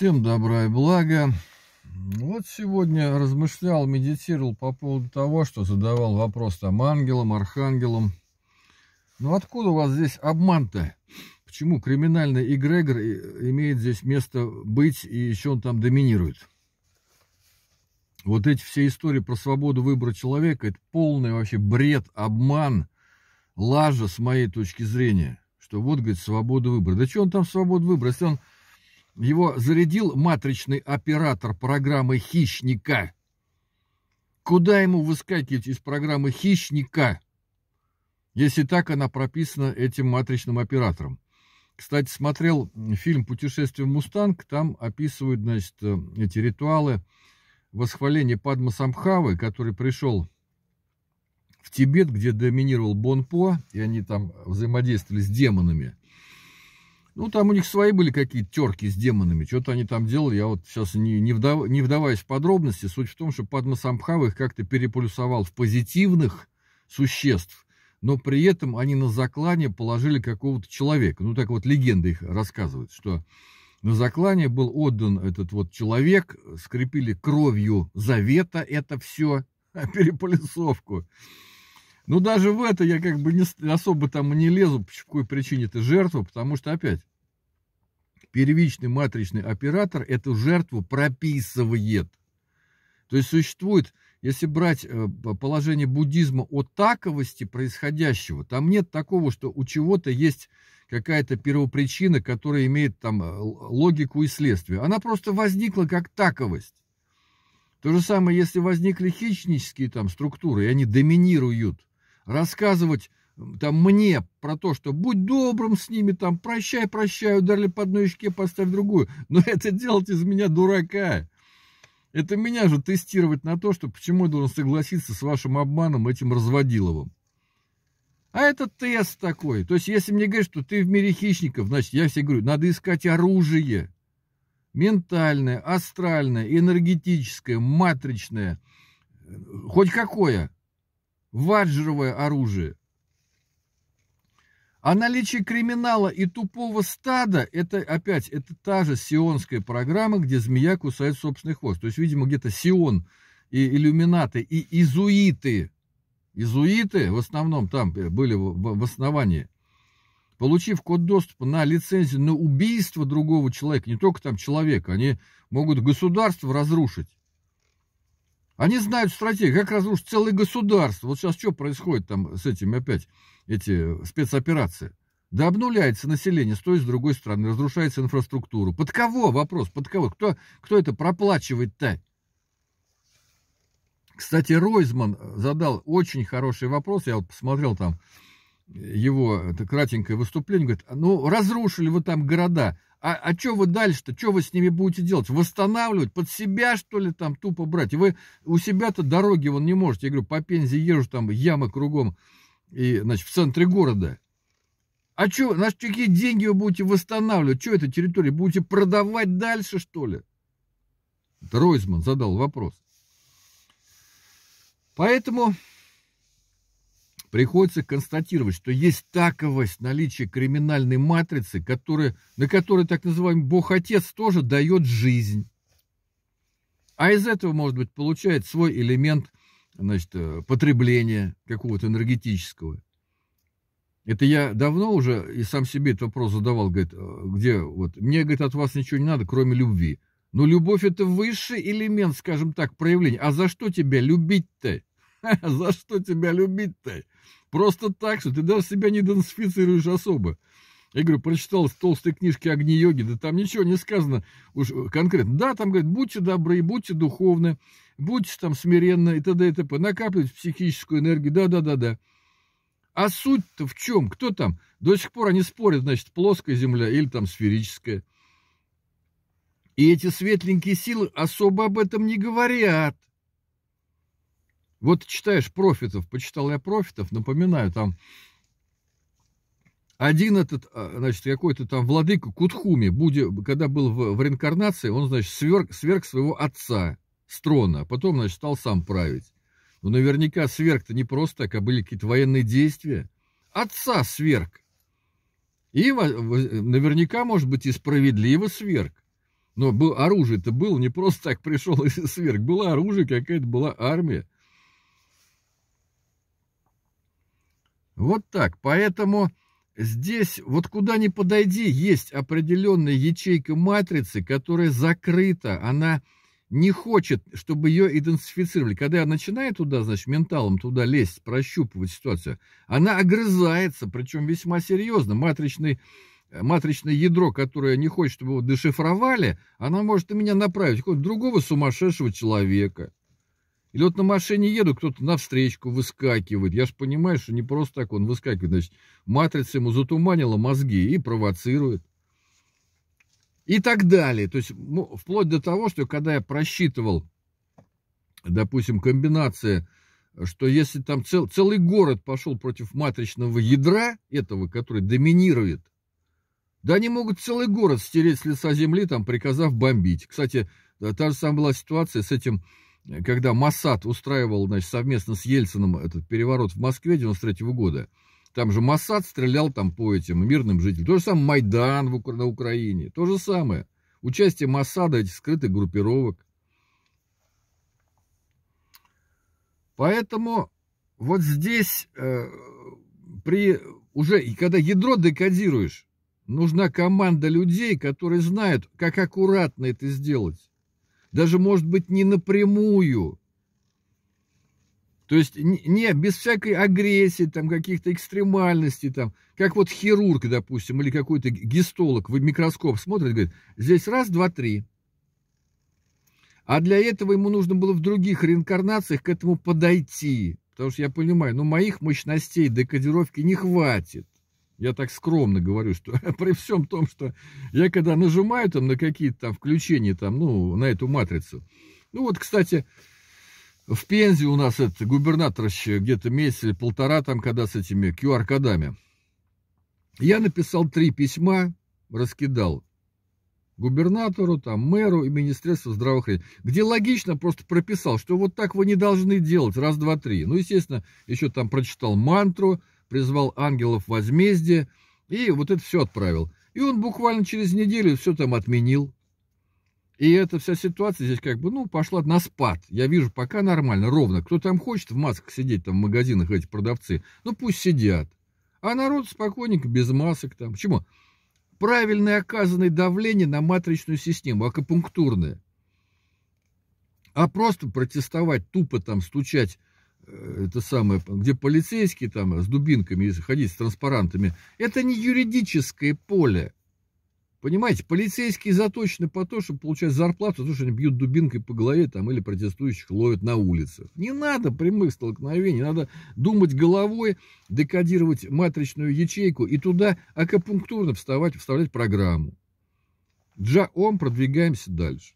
Всем добра и блага. Вот сегодня размышлял, медитировал по поводу того, что задавал вопрос там ангелам, архангелам. Ну откуда у вас здесь обман-то? Почему криминальный эгрегор э, имеет здесь место быть и еще он там доминирует? Вот эти все истории про свободу выбора человека, это полный вообще бред, обман, лажа с моей точки зрения. Что вот, говорит, свобода выбора. Да что он там свобода выбора? Если он его зарядил матричный оператор программы «Хищника». Куда ему выскакивать из программы «Хищника», если так она прописана этим матричным оператором? Кстати, смотрел фильм «Путешествие в Мустанг», там описывают, значит, э, эти ритуалы восхваления Падма Самхавы, который пришел в Тибет, где доминировал Бонпо, и они там взаимодействовали с демонами – ну, там у них свои были какие-то терки с демонами. Что-то они там делали. Я вот сейчас не, не, вдав, не вдаваясь в подробности. Суть в том, что Падма Самбхава их как-то переполюсовал в позитивных существ. Но при этом они на заклане положили какого-то человека. Ну, так вот легенда их рассказывает, что на заклане был отдан этот вот человек. Скрепили кровью завета это все, переполисовку. Но ну, даже в это я как бы не, особо там не лезу, по какой причине ты жертва, потому что опять первичный матричный оператор эту жертву прописывает. То есть существует, если брать э, положение буддизма о таковости происходящего, там нет такого, что у чего-то есть какая-то первопричина, которая имеет там э, логику и следствие. Она просто возникла как таковость. То же самое, если возникли хищнические там структуры, и они доминируют, рассказывать там мне про то, что будь добрым с ними, там прощай, прощай, ударили по одной щеке, поставь другую. Но это делать из меня дурака. Это меня же тестировать на то, что почему я должен согласиться с вашим обманом этим разводиловым. А это тест такой. То есть, если мне говорят, что ты в мире хищников, значит, я все говорю, надо искать оружие. Ментальное, астральное, энергетическое, матричное. Э, хоть какое ваджровое оружие. А наличие криминала и тупого стада, это опять, это та же сионская программа, где змея кусает собственный хвост. То есть, видимо, где-то сион и иллюминаты, и изуиты, изуиты в основном там э, были в основании, получив код доступа на лицензию на убийство другого человека, не только там человека, они могут государство разрушить. Они знают стратегию, как разрушить целое государство. Вот сейчас что происходит там с этими опять, эти спецоперации? Да обнуляется население с той и с другой стороны, разрушается инфраструктура. Под кого вопрос? Под кого? Кто, кто это проплачивает-то? Кстати, Ройзман задал очень хороший вопрос. Я вот посмотрел там его это кратенькое выступление. Говорит, ну, разрушили вы там города а, а что вы дальше-то, что вы с ними будете делать? Восстанавливать? Под себя, что ли, там тупо брать? И вы у себя-то дороги вон не можете. Я говорю, по Пензе езжу, там ямы кругом, и, значит, в центре города. А что, на что какие деньги вы будете восстанавливать? Что это территория? Будете продавать дальше, что ли? Это Ройзман задал вопрос. Поэтому приходится констатировать, что есть таковость наличия криминальной матрицы, которая, на которой так называемый Бог-Отец тоже дает жизнь. А из этого, может быть, получает свой элемент значит, э, потребления какого-то энергетического. Это я давно уже и сам себе этот вопрос задавал, говорит, э, где вот, мне, говорит, от вас ничего не надо, кроме любви. Но любовь это высший элемент, скажем так, проявления. А за что тебя любить-то? За что тебя любить-то? Просто так, что ты даже себя не идентифицируешь особо. Я говорю, прочитал в толстой книжке огни йоги, да там ничего не сказано уж конкретно. Да, там говорят, будьте добры, будьте духовны, будьте там смиренны и т.д. и т.п. Накапливайте психическую энергию, да-да-да-да. А суть-то в чем? Кто там? До сих пор они спорят, значит, плоская Земля или там сферическая. И эти светленькие силы особо об этом не говорят. Вот читаешь профитов, почитал я профитов, напоминаю, там один этот, а, значит, какой-то там владыка Кутхуми, будь, когда был в, в реинкарнации, он, значит, сверг, сверг своего отца с трона, а потом, значит, стал сам править. Но ну, наверняка сверг-то не просто так, а были какие-то военные действия. Отца сверг. И наверняка, может быть, и справедливо сверг. Но был, оружие-то было не просто так пришел и сверг. Было оружие, какая-то была армия. Вот так. Поэтому здесь вот куда ни подойди, есть определенная ячейка матрицы, которая закрыта, она не хочет, чтобы ее идентифицировали. Когда я начинаю туда, значит, менталом туда лезть, прощупывать ситуацию, она огрызается, причем весьма серьезно. Матричный, матричное ядро, которое не хочет, чтобы его дешифровали, она может и меня направить, к другого сумасшедшего человека. Или вот на машине еду, кто-то навстречку выскакивает. Я же понимаю, что не просто так он выскакивает. Значит, матрица ему затуманила мозги и провоцирует. И так далее. То есть, ну, вплоть до того, что когда я просчитывал, допустим, комбинация, что если там цел, целый город пошел против матричного ядра этого, который доминирует, да они могут целый город стереть с лица земли, там, приказав бомбить. Кстати, та же самая была ситуация с этим когда Масад устраивал значит, совместно с Ельциным этот переворот в Москве 93 -го года, там же Масад стрелял там по этим мирным жителям. То же самое Майдан в, на Украине, то же самое. Участие Масада, этих скрытых группировок. Поэтому вот здесь э, при уже, и когда ядро декодируешь, нужна команда людей, которые знают, как аккуратно это сделать даже, может быть, не напрямую. То есть, не, без всякой агрессии, там, каких-то экстремальностей, там, как вот хирург, допустим, или какой-то гистолог в микроскоп смотрит, говорит, здесь раз, два, три. А для этого ему нужно было в других реинкарнациях к этому подойти. Потому что я понимаю, ну, моих мощностей декодировки не хватит. Я так скромно говорю, что при всем том, что я когда нажимаю там на какие-то там включения, там, ну, на эту матрицу. Ну вот, кстати, в Пензе у нас это губернатор еще где-то месяц или полтора там, когда с этими QR-кодами. Я написал три письма, раскидал губернатору, там, мэру и Министерству здравоохранения, где логично просто прописал, что вот так вы не должны делать, раз, два, три. Ну, естественно, еще там прочитал мантру, призвал ангелов возмездия и вот это все отправил. И он буквально через неделю все там отменил. И эта вся ситуация здесь как бы, ну, пошла на спад. Я вижу, пока нормально, ровно. Кто там хочет в масках сидеть, там в магазинах эти продавцы, ну пусть сидят. А народ спокойненько, без масок там. Почему? Правильное оказанное давление на матричную систему, акупунктурное. А просто протестовать, тупо там стучать это самое, где полицейские там с дубинками ходить, с транспарантами, это не юридическое поле. Понимаете, полицейские заточены по то, чтобы получать зарплату, потому что они бьют дубинкой по голове там, или протестующих ловят на улицах. Не надо прямых столкновений, надо думать головой, декодировать матричную ячейку и туда акупунктурно вставать, вставлять программу. Джа-ом, продвигаемся дальше.